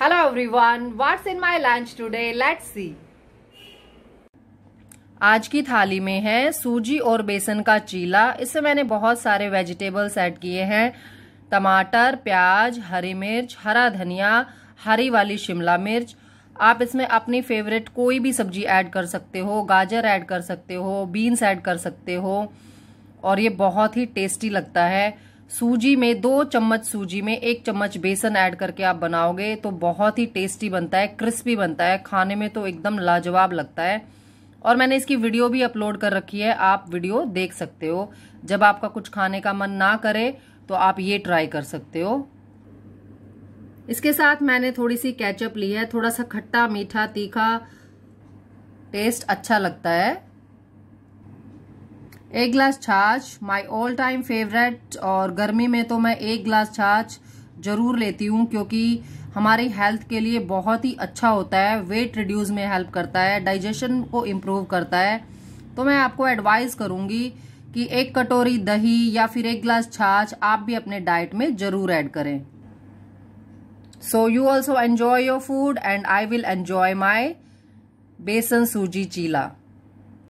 Hello everyone, what's in my lunch today? Let's see. आज की थाली में है सूजी और बेसन का चीला इससे मैंने बहुत सारे वेजिटेबल्स ऐड किए हैं टमाटर प्याज हरी मिर्च हरा धनिया हरी वाली शिमला मिर्च आप इसमें अपनी फेवरेट कोई भी सब्जी ऐड कर सकते हो गाजर ऐड कर सकते हो बीन्स ऐड कर सकते हो और ये बहुत ही टेस्टी लगता है सूजी में दो चम्मच सूजी में एक चम्मच बेसन ऐड करके आप बनाओगे तो बहुत ही टेस्टी बनता है क्रिस्पी बनता है खाने में तो एकदम लाजवाब लगता है और मैंने इसकी वीडियो भी अपलोड कर रखी है आप वीडियो देख सकते हो जब आपका कुछ खाने का मन ना करे तो आप ये ट्राई कर सकते हो इसके साथ मैंने थोड़ी सी कैचअप ली है थोड़ा सा खट्टा मीठा तीखा टेस्ट अच्छा लगता है एक गिलास छाछ माय ऑल टाइम फेवरेट और गर्मी में तो मैं एक गिलास छाछ ज़रूर लेती हूँ क्योंकि हमारी हेल्थ के लिए बहुत ही अच्छा होता है वेट रिड्यूस में हेल्प करता है डाइजेशन को इम्प्रूव करता है तो मैं आपको एडवाइस करूँगी कि एक कटोरी दही या फिर एक गिलास छाछ आप भी अपने डाइट में ज़रूर ऐड करें so you also enjoy your food and I will enjoy my besan suji cheela